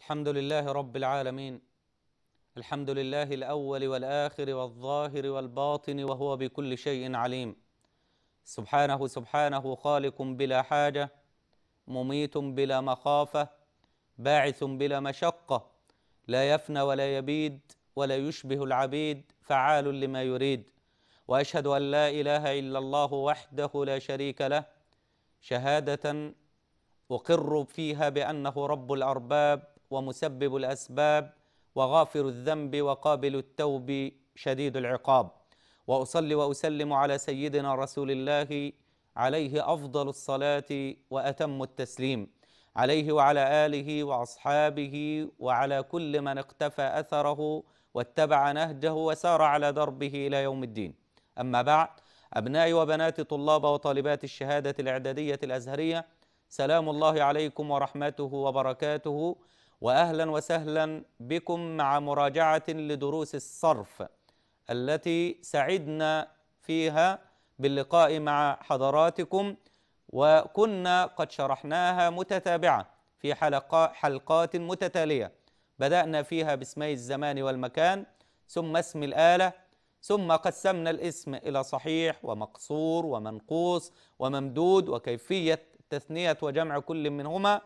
الحمد لله رب العالمين الحمد لله الأول والآخر والظاهر والباطن وهو بكل شيء عليم سبحانه سبحانه خالق بلا حاجة مميت بلا مخافة باعث بلا مشقة لا يفنى ولا يبيد ولا يشبه العبيد فعال لما يريد وأشهد أن لا إله إلا الله وحده لا شريك له شهادة أقر فيها بأنه رب الأرباب ومسبب الاسباب وغافر الذنب وقابل التوب شديد العقاب واصلي واسلم على سيدنا رسول الله عليه افضل الصلاه واتم التسليم عليه وعلى اله واصحابه وعلى كل من اقتفى اثره واتبع نهجه وسار على دربه الى يوم الدين اما بعد ابنائي وبناتي طلاب وطالبات الشهاده الاعداديه الازهريه سلام الله عليكم ورحمته وبركاته واهلا وسهلا بكم مع مراجعه لدروس الصرف التي سعدنا فيها باللقاء مع حضراتكم وكنا قد شرحناها متتابعه في حلقة حلقات متتاليه بدانا فيها باسمي الزمان والمكان ثم اسم الاله ثم قسمنا الاسم الى صحيح ومقصور ومنقوص وممدود وكيفيه تثنيه وجمع كل منهما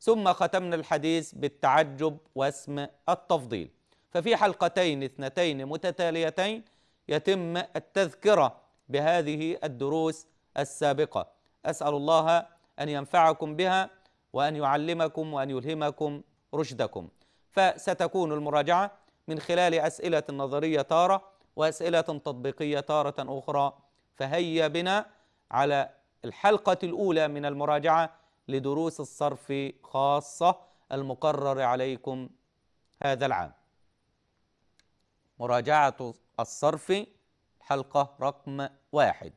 ثم ختمنا الحديث بالتعجب واسم التفضيل ففي حلقتين اثنتين متتاليتين يتم التذكرة بهذه الدروس السابقة أسأل الله أن ينفعكم بها وأن يعلمكم وأن يلهمكم رشدكم فستكون المراجعة من خلال أسئلة نظرية تارة وأسئلة تطبيقية تارة أخرى فهيا بنا على الحلقة الأولى من المراجعة لدروس الصرف خاصة المقرر عليكم هذا العام مراجعة الصرف حلقة رقم واحد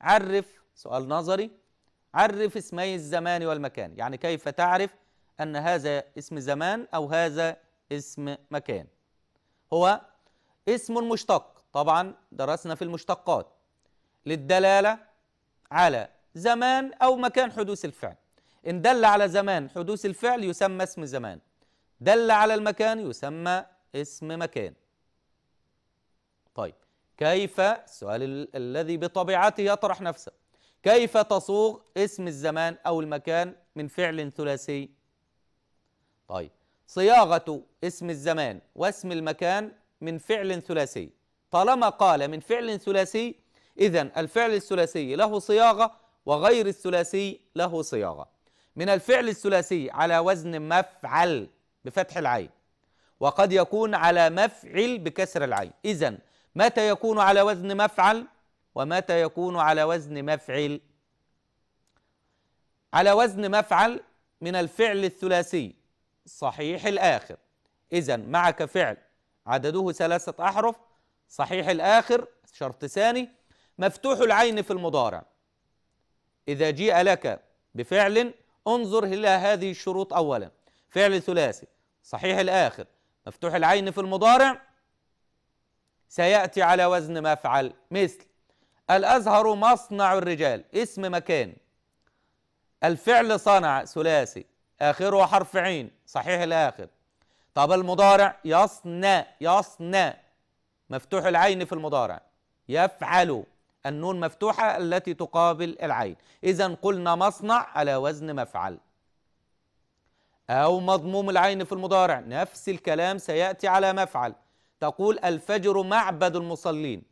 عرف سؤال نظري عرف اسمي الزمان والمكان يعني كيف تعرف أن هذا اسم زمان أو هذا اسم مكان هو اسم مشتق طبعا درسنا في المشتقات للدلالة على زمان أو مكان حدوث الفعل إن دل على زمان حدوث الفعل يسمى اسم زمان دل على المكان يسمى اسم مكان طيب كيف السؤال الذي بطبيعته يطرح نفسه كيف تصوغ اسم الزمان أو المكان من فعل ثلاثي طيب صياغة اسم الزمان واسم المكان من فعل ثلاثي طالما قال من فعل ثلاثي إذا الفعل الثلاثي له صياغة وغير الثلاثي له صياغة من الفعل الثلاثي على وزن مفعل بفتح العين وقد يكون على مفعل بكسر العين إذا متى يكون على وزن مفعل ومتى يكون على وزن مفعل على وزن مفعل من الفعل الثلاثي صحيح الآخر إذا معك فعل عدده ثلاثة أحرف صحيح الآخر شرط ثاني مفتوح العين في المضارع إذا جيء لك بفعل انظر إلى هذه الشروط أولا فعل ثلاثي صحيح الآخر مفتوح العين في المضارع سيأتي على وزن مفعل مثل الأزهر مصنع الرجال اسم مكان الفعل صنع ثلاثي آخره حرف عين صحيح الآخر طب المضارع يصنع يصنع مفتوح العين في المضارع يفعل النون مفتوحة التي تقابل العين إذا قلنا مصنع على وزن مفعل أو مضموم العين في المضارع نفس الكلام سيأتي على مفعل تقول الفجر معبد المصلين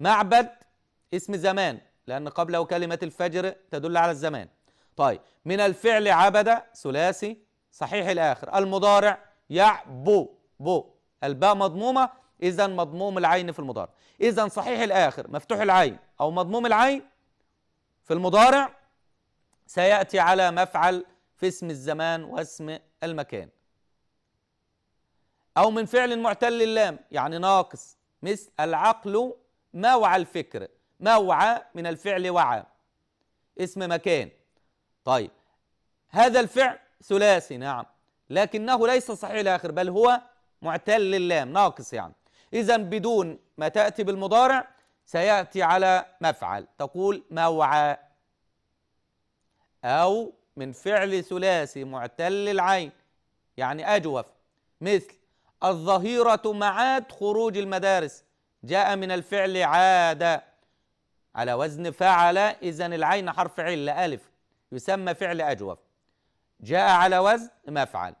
معبد اسم زمان لأن قبله كلمة الفجر تدل على الزمان طيب من الفعل عبد ثلاثي صحيح الآخر المضارع يعبو بو الباء مضمومة إذا مضموم العين في المضارع إذا صحيح الآخر مفتوح العين أو مضموم العين في المضارع سيأتي على مفعل في اسم الزمان واسم المكان أو من فعل معتل اللام يعني ناقص مثل العقل وعى الفكر وعى من الفعل وعى اسم مكان طيب هذا الفعل ثلاثي نعم لكنه ليس صحيح الآخر بل هو معتل اللام ناقص يعني إذا بدون ما تأتي بالمضارع سيأتي على مفعل تقول موعى أو من فعل ثلاثي معتل العين يعني أجوف مثل الظهيرة معاد خروج المدارس جاء من الفعل عاد على وزن فعل إذا العين حرف علة ألف يسمى فعل أجوف جاء على وزن مفعل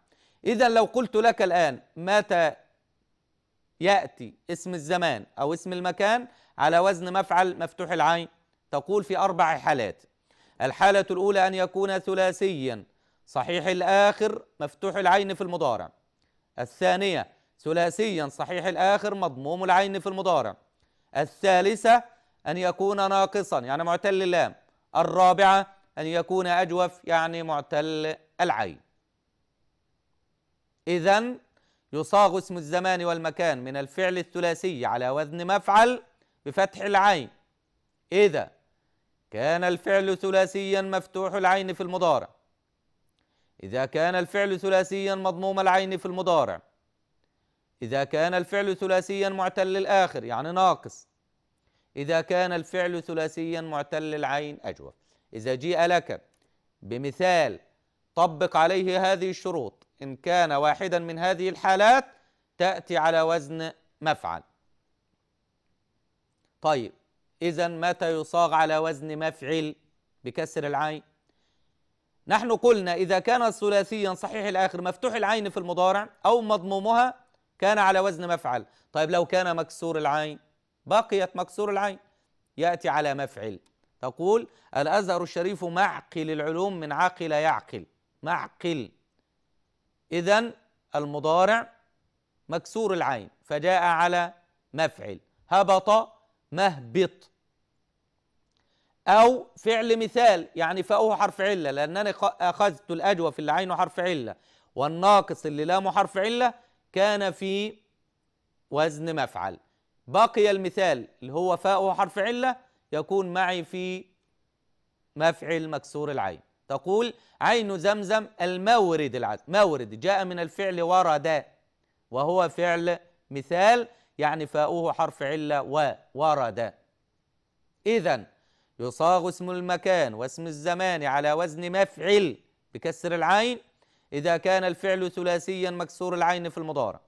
إذا لو قلت لك الآن متى يأتي اسم الزمان أو اسم المكان على وزن مفعل مفتوح العين تقول في أربع حالات الحالة الأولى أن يكون ثلاثيا صحيح الآخر مفتوح العين في المضارع الثانية ثلاثيا صحيح الآخر مضموم العين في المضارع الثالثة أن يكون ناقصا يعني معتل اللام الرابعة أن يكون أجوف يعني معتل العين إذا يصاغ اسم الزمان والمكان من الفعل الثلاثي على وزن مفعل بفتح العين إذا كان الفعل ثلاثيا مفتوح العين في المضارع إذا كان الفعل ثلاثيا مضموم العين في المضارع إذا كان الفعل ثلاثيا معتل الآخر يعني ناقص إذا كان الفعل ثلاثيا معتل العين أجوف إذا جيء لك بمثال طبق عليه هذه الشروط إن كان واحدا من هذه الحالات تأتي على وزن مفعل طيب إذا متى يصاغ على وزن مفعل بكسر العين نحن قلنا إذا كان ثلاثيا صحيح الآخر مفتوح العين في المضارع أو مضمومها كان على وزن مفعل طيب لو كان مكسور العين بقيت مكسور العين يأتي على مفعل تقول الأزهر الشريف معقل العلوم من عقل يعقل معقل إذا المضارع مكسور العين فجاء على مفعل هبط مهبط أو فعل مثال يعني فأه حرف علة لأنني أخذت الأجوف في العين حرف علة والناقص اللي لامه حرف علة كان في وزن مفعل بقي المثال اللي هو فاءه حرف علة يكون معي في مفعل مكسور العين تقول عين زمزم المورد العذب مورد جاء من الفعل ورد وهو فعل مثال يعني فاؤه حرف علة وورد إذا يصاغ اسم المكان واسم الزمان على وزن مفعل بكسر العين إذا كان الفعل ثلاثيا مكسور العين في المضارع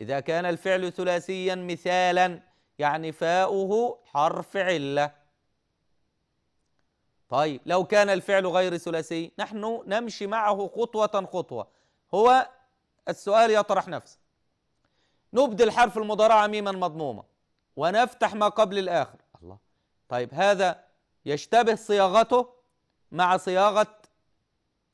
إذا كان الفعل ثلاثيا مثالا يعني فاؤه حرف علة طيب لو كان الفعل غير ثلاثي نحن نمشي معه خطوة خطوة هو السؤال يطرح نفسه نبدل حرف المضارعة ميما مضمومة ونفتح ما قبل الآخر الله طيب هذا يشتبه صياغته مع صياغة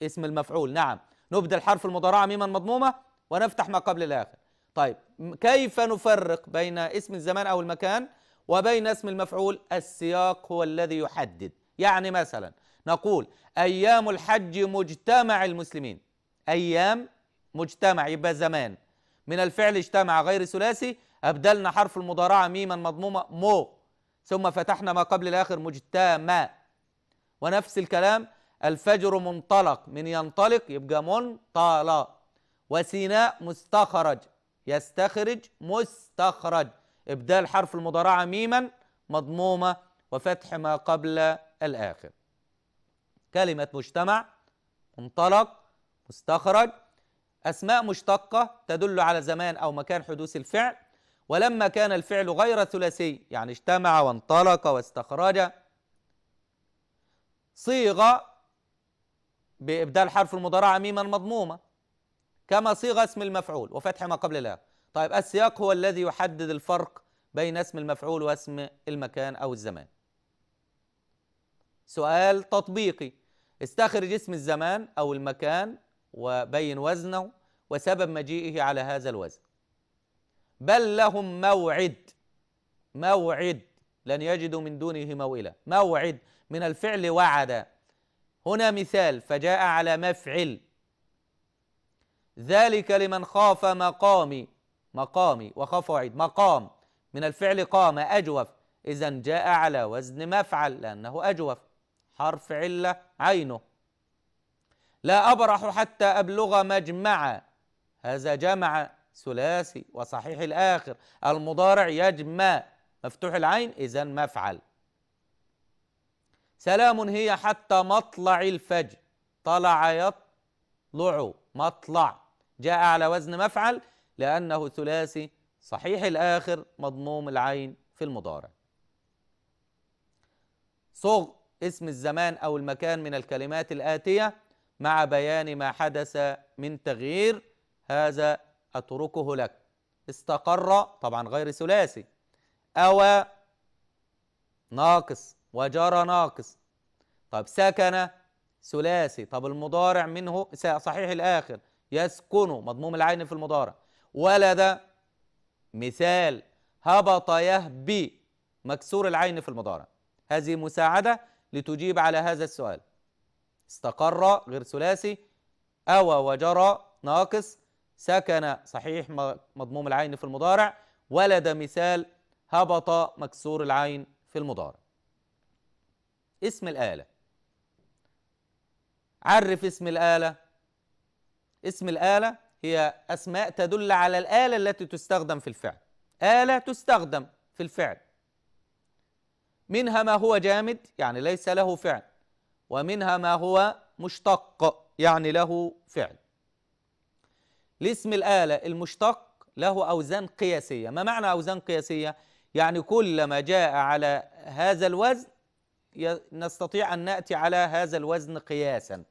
اسم المفعول نعم نبدل حرف المضارعة ميما مضمومة ونفتح ما قبل الآخر طيب كيف نفرق بين اسم الزمان أو المكان وبين اسم المفعول السياق هو الذي يحدد يعني مثلا نقول أيام الحج مجتمع المسلمين أيام مجتمع يبقى زمان من الفعل اجتمع غير ثلاثي أبدلنا حرف المضارعة ميما مضمومة مو ثم فتحنا ما قبل الآخر مجتمع ونفس الكلام الفجر منطلق من ينطلق يبقى منطلق وسيناء مستخرج يستخرج مستخرج إبدال حرف المضارعة ميما مضمومة وفتح ما قبل الآخر كلمة مجتمع منطلق مستخرج أسماء مشتقة تدل على زمان أو مكان حدوث الفعل ولما كان الفعل غير ثلاثي يعني اجتمع وانطلق واستخرج صيغة بإبدال حرف المضارعة ميما مضمومة كما صيغة اسم المفعول وفتح ما قبل الآخر طيب السياق هو الذي يحدد الفرق بين اسم المفعول واسم المكان أو الزمان سؤال تطبيقي استخرج اسم الزمان أو المكان وبين وزنه وسبب مجيئه على هذا الوزن بل لهم موعد موعد لن يجدوا من دونه موئلا موعد من الفعل وعد هنا مثال فجاء على مفعل ذلك لمن خاف مقامي مقامي وخاف وعيد مقام من الفعل قام أجوف إذا جاء على وزن مفعل لأنه أجوف حرف علة عينه لا أبرح حتى أبلغ مجمعا هذا جمع ثلاثي وصحيح الآخر المضارع يجمع مفتوح العين إذا مفعل سلام هي حتى مطلع الفجر طلع يطلع مطلع جاء على وزن مفعل لأنه ثلاثي صحيح الآخر مضموم العين في المضارع صغ اسم الزمان أو المكان من الكلمات الآتية مع بيان ما حدث من تغيير هذا أتركه لك استقر طبعا غير ثلاثي أو ناقص وجرى ناقص طب سكن ثلاثي طب المضارع منه صحيح الآخر يسكن مضموم العين في المضارع ولد مثال هبط يهبي مكسور العين في المضارع هذه مساعدة لتجيب على هذا السؤال استقر غير ثلاثي أوى وجرى ناقص سكن صحيح مضموم العين في المضارع ولد مثال هبط مكسور العين في المضارع اسم الآلة عرف اسم الآلة اسم الآلة هي أسماء تدل على الآلة التي تستخدم في الفعل آلة تستخدم في الفعل منها ما هو جامد يعني ليس له فعل ومنها ما هو مشتق يعني له فعل لاسم الآلة المشتق له أوزان قياسية ما معنى أوزان قياسية؟ يعني كل ما جاء على هذا الوزن نستطيع أن نأتي على هذا الوزن قياسا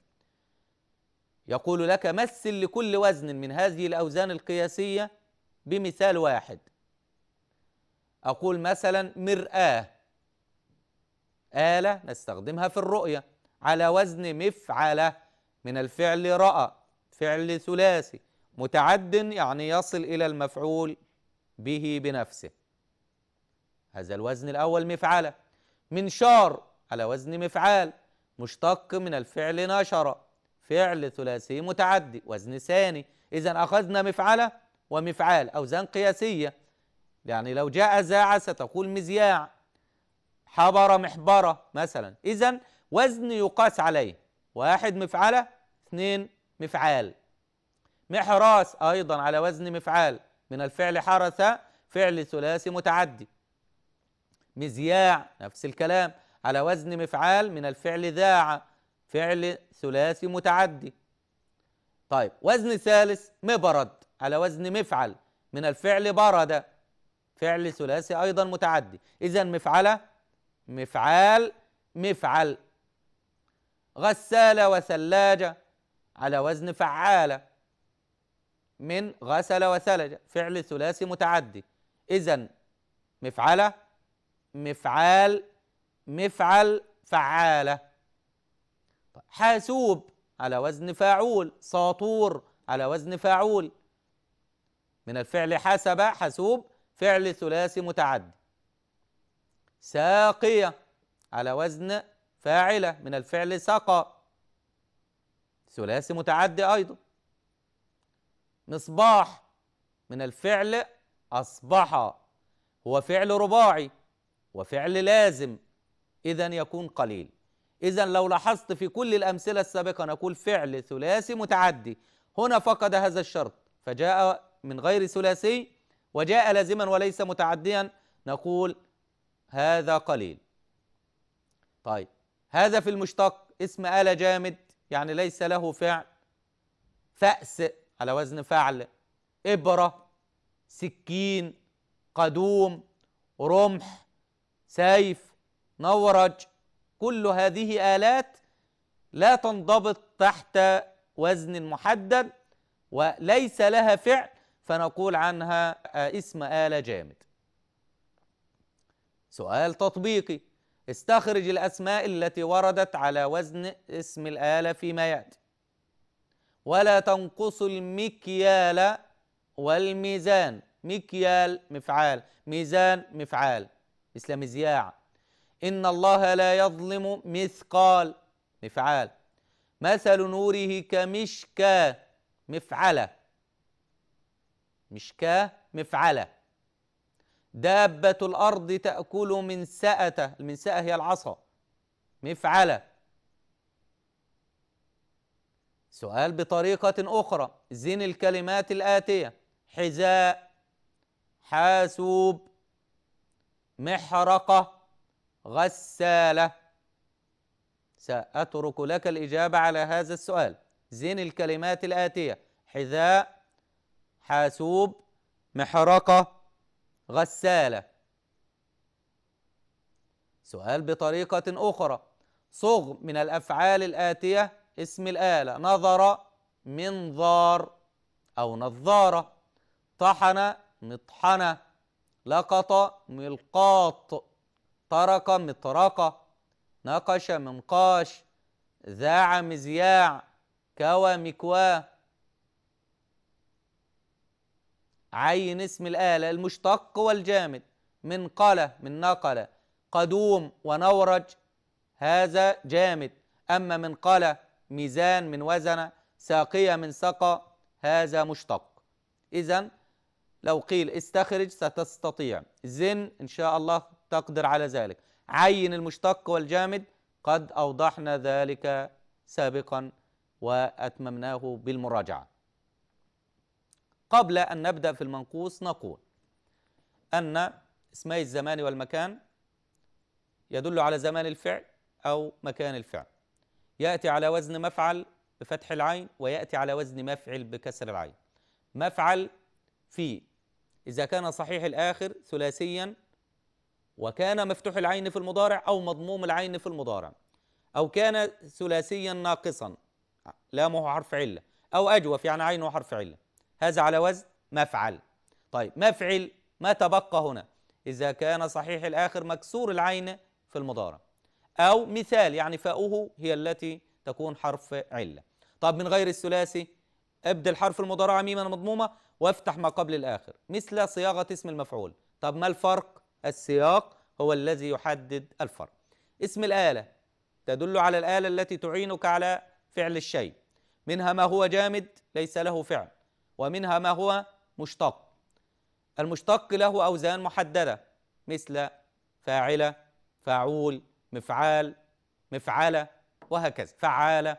يقول لك مثل لكل وزن من هذه الأوزان القياسية بمثال واحد أقول مثلا مرآة آلة نستخدمها في الرؤية على وزن مفعل من الفعل رأى فعل ثلاثي متعد يعني يصل إلى المفعول به بنفسه هذا الوزن الأول مفعلة منشار على وزن مفعال مشتق من الفعل نشر فعل ثلاثي متعدي وزن ثاني إذا أخذنا مفعلة ومفعال أوزان قياسية يعني لو جاء زاع ستقول مزياع حبر محبرة مثلا إذا وزن يقاس عليه واحد مفعلة اثنين مفعال محراس أيضا على وزن مفعال من الفعل حرث فعل ثلاثي متعدي مذياع نفس الكلام على وزن مفعال من الفعل ذاع فعل ثلاثي متعدي طيب وزن ثالث مبرد على وزن مفعل من الفعل برد فعل ثلاثي ايضا متعدي اذا مفعله مفعال مفعل غسالة وثلاجة على وزن فعالة من غسل وثلج فعل ثلاثي متعدي إذا مفعلة مفعال مفعل فعالة طيب، حاسوب على وزن فاعول ساطور على وزن فاعول من الفعل حسب حاسوب فعل ثلاثي متعدي ساقية على وزن فاعلة من الفعل سقى ثلاثي متعدي أيضا مصباح من الفعل أصبح هو فعل رباعي وفعل لازم إذا يكون قليل إذا لو لاحظت في كل الأمثلة السابقة نقول فعل ثلاثي متعدي هنا فقد هذا الشرط فجاء من غير ثلاثي وجاء لازما وليس متعديا نقول هذا قليل طيب هذا في المشتق اسم آلة جامد يعني ليس له فعل فأس على وزن فعل إبرة سكين قدوم رمح سيف نورج كل هذه آلات لا تنضبط تحت وزن محدد وليس لها فعل فنقول عنها آه، اسم آلة جامد سؤال تطبيقي استخرج الأسماء التي وردت على وزن اسم الآلة فيما يأتي ولا تنقص المكيال والميزان مكيال مفعال ميزان مفعال مثل مزياع إن الله لا يظلم مثقال مفعال مثل نوره كمشكاه مفعلة مشكاه مفعلة دابة الأرض تأكل منسأة المنسأة هي العصا مفعلة سؤال بطريقة أخرى زين الكلمات الآتية حذاء حاسوب محرقة غسالة سأترك لك الإجابة على هذا السؤال زين الكلمات الآتية حذاء حاسوب محرقة غسالة سؤال بطريقة أخرى صغ من الأفعال الآتية اسم الآلة نظر منظار أو نظارة طحن مطحنة لقط ملقاط طرق مطرقة نقش منقاش ذاع مذياع كوى مكواه عين اسم الآلة المشتق والجامد من قلة من نقلة قدوم ونورج هذا جامد أما من قلة ميزان من وزن ساقية من سقى هذا مشتق إذا لو قيل استخرج ستستطيع زن إن شاء الله تقدر على ذلك عين المشتق والجامد قد أوضحنا ذلك سابقا وأتممناه بالمراجعة قبل أن نبدأ في المنقوص نقول أن اسمي الزمان والمكان يدل على زمان الفعل أو مكان الفعل يأتي على وزن مفعل بفتح العين ويأتي على وزن مفعل بكسر العين مفعل في إذا كان صحيح الآخر ثلاثيا وكان مفتوح العين في المضارع أو مضموم العين في المضارع أو كان ثلاثيا ناقصا لامه حرف علة أو أجوف يعني عينه حرف علة هذا على وزن مفعل طيب مفعل ما تبقى هنا إذا كان صحيح الآخر مكسور العين في المضارع أو مثال يعني فاؤه هي التي تكون حرف علة طب من غير الثلاثي أبدأ الحرف المضارع ميما مضمومة وافتح ما قبل الآخر مثل صياغة اسم المفعول طب ما الفرق السياق هو الذي يحدد الفرق اسم الآلة تدل على الآلة التي تعينك على فعل الشيء منها ما هو جامد ليس له فعل ومنها ما هو مشتق المشتق له أوزان محددة مثل فاعلة فاعول مفعال مفعلة وهكذا فعالة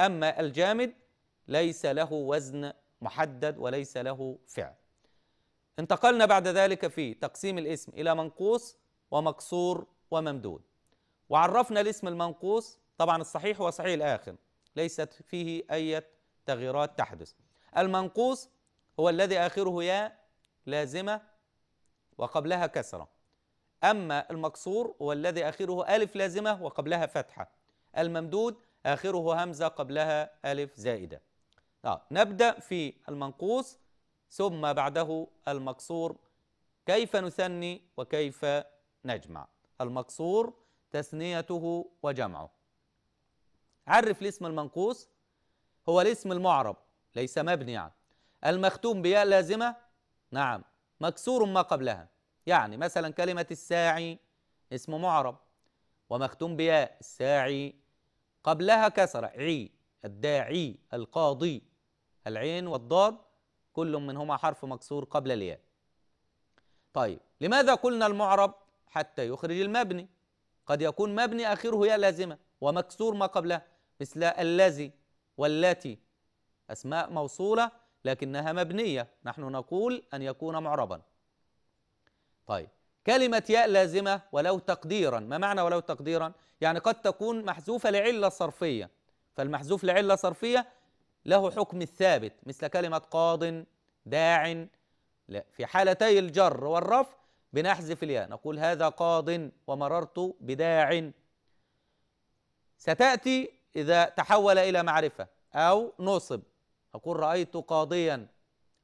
أما الجامد ليس له وزن محدد وليس له فعل انتقلنا بعد ذلك في تقسيم الاسم إلى منقوص ومقصور وممدود وعرفنا الاسم المنقوص طبعا الصحيح هو صحيح الآخر ليست فيه أي تغييرات تحدث المنقوص هو الذي آخره يا لازمة وقبلها كسرة أما المكسور هو الذي آخره ألف لازمة وقبلها فتحة الممدود آخره همزة قبلها ألف زائدة طيب، نبدأ في المنقوص ثم بعده المكسور كيف نثني وكيف نجمع المكسور تثنيته وجمعه عرف الاسم المنقوص هو الاسم المعرب ليس مبني يعني المختوم بياء لازمة نعم مكسور ما قبلها يعني مثلا كلمة الساعي اسم معرب ومختوم بياء الساعي قبلها كسر عي الداعي القاضي العين والضاد كل منهما حرف مكسور قبل الياء طيب لماذا قلنا المعرب حتى يخرج المبني قد يكون مبني آخره ياء لازمة ومكسور ما قبلها مثل الذي والتي أسماء موصولة لكنها مبنية نحن نقول أن يكون معربا طيب كلمة ياء لازمة ولو تقديرا ما معنى ولو تقديرا؟ يعني قد تكون محذوفة لعلة صرفية فالمحذوف لعلة صرفية له حكم الثابت مثل كلمة قاض داع لا في حالتي الجر والرفع بنحذف الياء نقول هذا قاض ومررت بداع ستأتي إذا تحول إلى معرفة أو نصب أقول رأيت قاضيا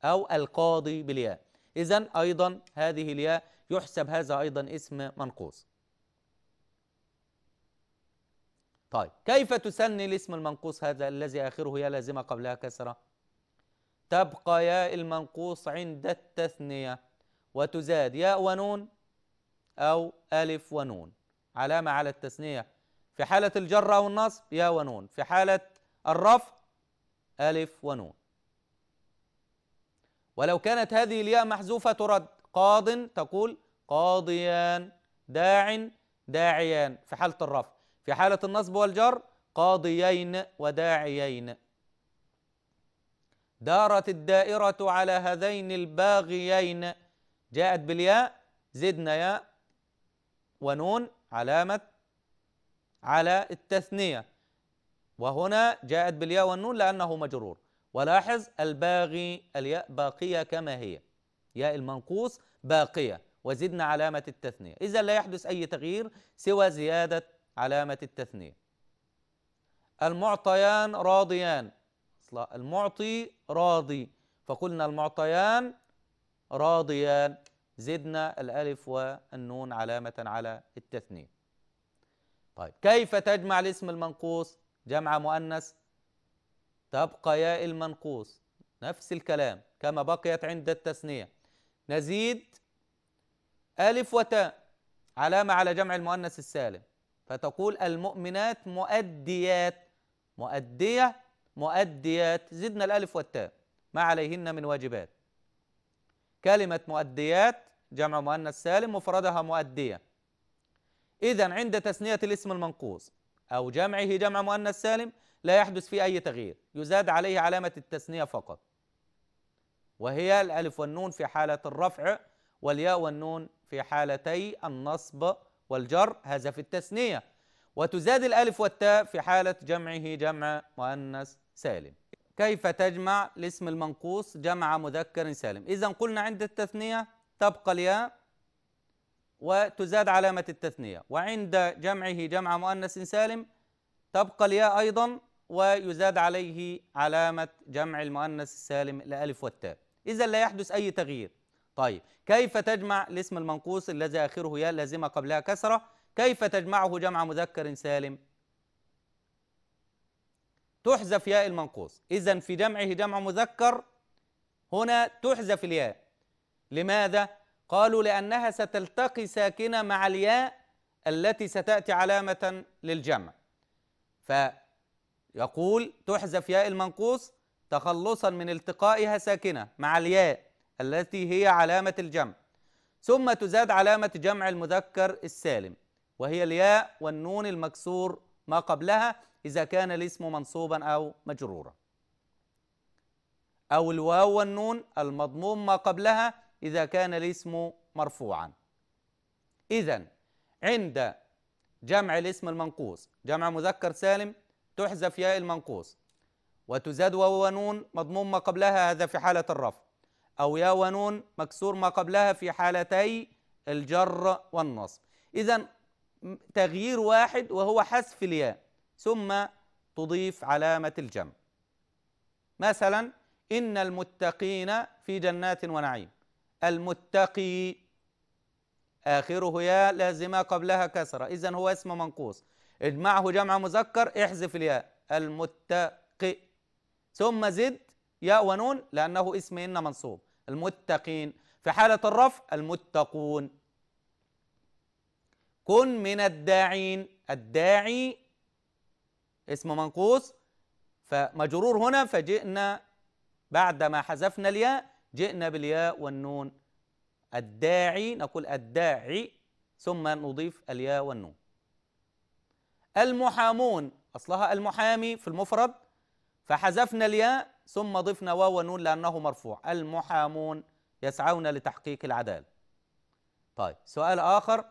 أو القاضي بالياء إذا أيضا هذه الياء يحسب هذا أيضا اسم منقوص طيب كيف تثني الاسم المنقوص هذا الذي آخره يا لازمة قبلها كسرة تبقى ياء المنقوص عند التثنية وتزاد ياء ونون أو ألف ونون علامة على التثنية في حالة الجر أو النصب ياء ونون في حالة الرفع ألف ونون ولو كانت هذه الياء محذوفة ترد قاض تقول قاضيان داع داعيان في حالة الرفع في حالة النصب والجر قاضيين وداعيين دارت الدائرة على هذين الباغيين جاءت بالياء زدنا ياء ونون علامة على التثنية وهنا جاءت بالياء والنون لأنه مجرور ولاحظ الباغي الياء باقية كما هي ياء المنقوص باقية وزدنا علامة التثنية إذا لا يحدث أي تغيير سوى زيادة علامة التثنية المعطيان راضيان المعطي راضي فقلنا المعطيان راضيان زدنا الألف والنون علامة على التثنية طيب كيف تجمع الاسم المنقوص جمع مؤنث تبقى ياء المنقوص نفس الكلام كما بقيت عند التثنية نزيد ألف وتاء علامة على جمع المؤنث السالم فتقول المؤمنات مؤديات مؤدية مؤديات زدنا الألف والتاء ما عليهن من واجبات كلمة مؤديات جمع مؤنث سالم مفردها مؤدية إذا عند تثنية الاسم المنقوص أو جمعه جمع مؤنث سالم لا يحدث فيه أي تغيير يزاد عليه علامة التثنية فقط وهي الألف والنون في حالة الرفع والياء والنون في حالتي النصب والجر هذا في التثنية وتزاد الألف والتاء في حالة جمعه جمع مؤنث سالم كيف تجمع الاسم المنقوص جمع مذكر سالم إذا قلنا عند التثنية تبقى الياء وتزاد علامة التثنية وعند جمعه جمع مؤنث سالم تبقى الياء أيضا ويزاد عليه علامة جمع المؤنث السالم الألف والتاء إذا لا يحدث أي تغيير طيب كيف تجمع الاسم المنقوص الذي آخره ياء لازمة قبلها كسرة كيف تجمعه جمع مذكر سالم تحذف ياء المنقوص إذا في جمعه جمع مذكر هنا تحذف الياء لماذا؟ قالوا لأنها ستلتقي ساكنة مع الياء التي ستأتي علامة للجمع فيقول تحذف ياء المنقوص تخلصا من التقائها ساكنة مع الياء التي هي علامة الجمع ثم تزاد علامة جمع المذكر السالم وهي الياء والنون المكسور ما قبلها إذا كان الاسم منصوبا أو مجرورا أو الواو والنون المضموم ما قبلها إذا كان الاسم مرفوعا إذا عند جمع الاسم المنقوص جمع مذكر سالم تحذف ياء المنقوص وتزاد واو ونون مضموم ما قبلها هذا في حالة الرفع أو ياء ونون مكسور ما قبلها في حالتي الجر والنصب إذا تغيير واحد وهو حذف الياء ثم تضيف علامة الجمع مثلا إن المتقين في جنات ونعيم المتقي آخره يا لازمة قبلها كسرة إذا هو اسم منقوص اجمعه جمع مذكر احذف الياء المتقي ثم زد ياء ونون لأنه اسم إن منصوب المتقين في حالة الرفع المتقون كن من الداعين الداعي اسم منقوص فمجرور هنا فجئنا بعد ما حذفنا الياء جئنا بالياء والنون الداعي نقول الداعي ثم نضيف الياء والنون المحامون أصلها المحامي في المفرد فحذفنا الياء ثم ضفنا واو ونون لأنه مرفوع المحامون يسعون لتحقيق العدالة طيب سؤال آخر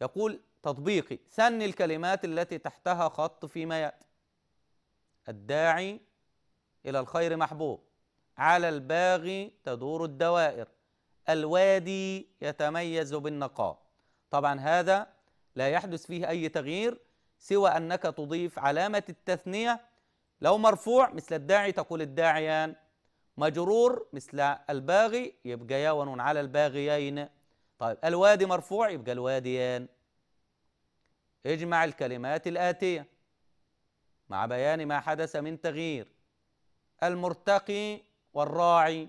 يقول تطبيقي ثني الكلمات التي تحتها خط فيما يأتي الداعي إلى الخير محبوب على الباغي تدور الدوائر الوادي يتميز بالنقاء طبعا هذا لا يحدث فيه أي تغيير سوى أنك تضيف علامة التثنية لو مرفوع مثل الداعي تقول الداعيان مجرور مثل الباغي يبقى يا على الباغيين طيب الوادي مرفوع يبقى الواديان اجمع الكلمات الآتية مع بيان ما حدث من تغيير المرتقي والراعي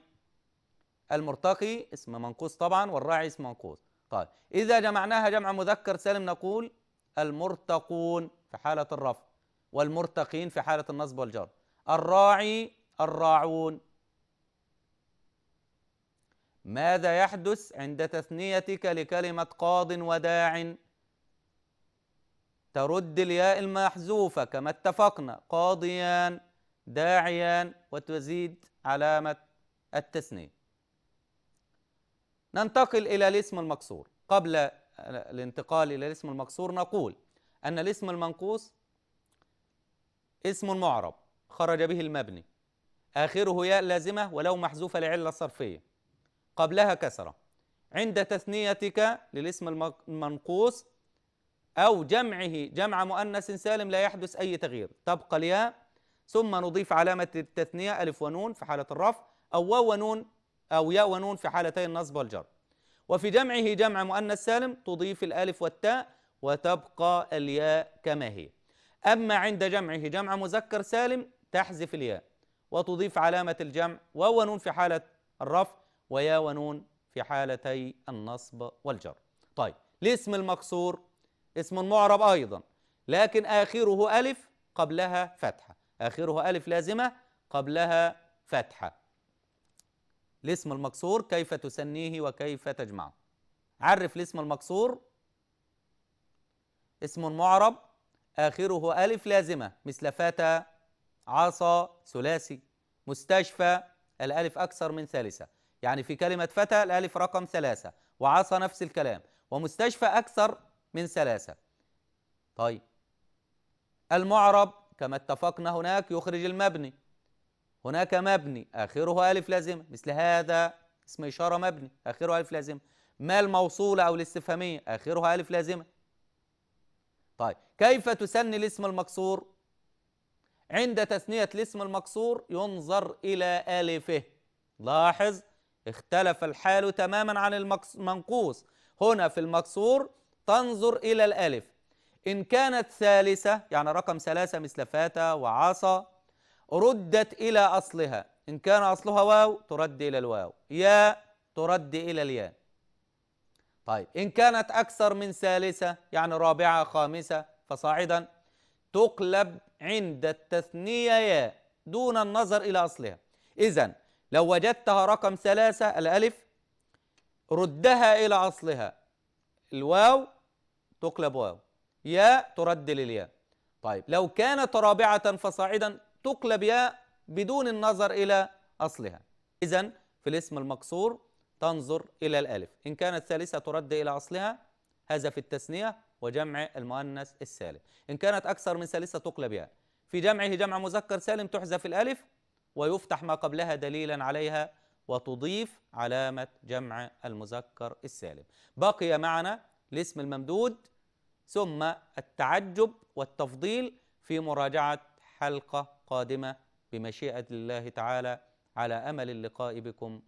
المرتقي اسم منقوص طبعا والراعي اسم منقوص طيب إذا جمعناها جمع مذكر سالم نقول المرتقون في حالة الرفع والمرتقين في حالة النصب والجر الراعي الراعون ماذا يحدث عند تثنيتك لكلمة قاض وداع ترد الياء المحذوفة كما اتفقنا قاضيان داعيان وتزيد علامة التثنية ننتقل إلى الاسم المكسور قبل الانتقال إلى الاسم المكسور نقول أن الاسم المنقوص اسم معرب خرج به المبني آخره ياء لازمة ولو محذوفة لعلة صرفية قبلها كسرة عند تثنيتك للاسم المنقوص أو جمعه جمع مؤنث سالم لا يحدث أي تغيير تبقى الياء ثم نضيف علامة التثنية ألف ونون في حالة الرفع أو واو ونون أو ياء ونون في حالتي النصب والجر وفي جمعه جمع مؤنث سالم تضيف الألف والتاء وتبقى الياء كما هي أما عند جمعه جمع مذكر سالم تحذف الياء وتضيف علامة الجمع واو ونون في حالة الرفع ويا ونون في حالتي النصب والجر طيب الاسم المقصور اسم معرب أيضا لكن آخره ألف قبلها فتحة آخره ألف لازمة قبلها فتحة الاسم المكسور كيف تسنيه وكيف تجمعه عرف الاسم المكسور اسم معرب آخره ألف لازمة مثل فتى عصا ثلاثي مستشفى الألف أكثر من ثالثة يعني في كلمة فتى الألف رقم ثلاثة وعصا نفس الكلام ومستشفى أكثر من ثلاثة طيب المعرب كما اتفقنا هناك يخرج المبني هناك مبني آخره ألف لازمة مثل هذا اسم إشارة مبني آخره ألف لازمة ما الموصولة أو الاستفهامية آخرها ألف لازمة طيب كيف تسني الاسم المكسور عند تثنية الاسم المكسور ينظر إلى ألفه لاحظ اختلف الحال تماما عن المنقوص هنا في المكسور تنظر إلى الألف إن كانت ثالثة يعني رقم ثلاثة مثل فاتة وعصا ردت إلى أصلها إن كان أصلها واو ترد إلى الواو يا ترد إلى الياء طيب إن كانت أكثر من ثالثة يعني رابعة خامسة فصاعدا تقلب عند التثنية ياء دون النظر إلى أصلها إذا لو وجدتها رقم ثلاثة الألف ردها إلى أصلها الواو تقلب واو ياء ترد للياء طيب لو كانت رابعة فصاعدا تقلب ياء بدون النظر إلى أصلها إذا في الاسم المقصور تنظر إلى الألف إن كانت ثالثة ترد إلى أصلها هذا في التثنية وجمع المؤنث السالم إن كانت أكثر من ثالثة تقلب ياء في جمعه جمع مذكر سالم تحذف الألف ويفتح ما قبلها دليلا عليها وتضيف علامة جمع المذكر السالم بقي معنا الاسم الممدود ثم التعجب والتفضيل في مراجعة حلقة قادمة بمشيئة الله تعالى على أمل اللقاء بكم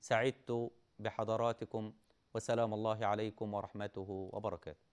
سعدت بحضراتكم وسلام الله عليكم ورحمته وبركاته